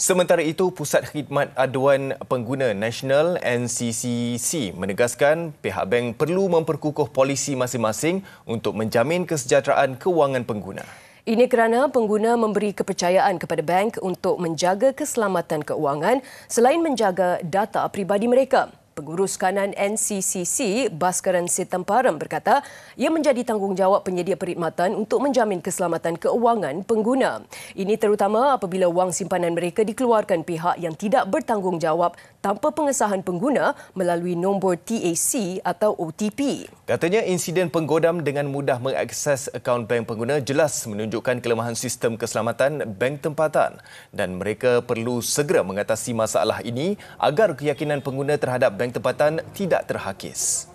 Sementara itu, Pusat Khidmat Aduan Pengguna Nasional NCCC menegaskan pihak bank perlu memperkukuh polisi masing-masing untuk menjamin kesejahteraan kewangan pengguna. Ini kerana pengguna memberi kepercayaan kepada bank untuk menjaga keselamatan kewangan selain menjaga data peribadi mereka. Pengurus kanan NCCC, Baskaran Setemparam berkata ia menjadi tanggungjawab penyedia perkhidmatan untuk menjamin keselamatan keuangan pengguna. Ini terutama apabila wang simpanan mereka dikeluarkan pihak yang tidak bertanggungjawab tanpa pengesahan pengguna melalui nombor TAC atau OTP. Katanya insiden penggodam dengan mudah mengakses akaun bank pengguna jelas menunjukkan kelemahan sistem keselamatan bank tempatan dan mereka perlu segera mengatasi masalah ini agar keyakinan pengguna terhadap bank tempatan tidak terhakis.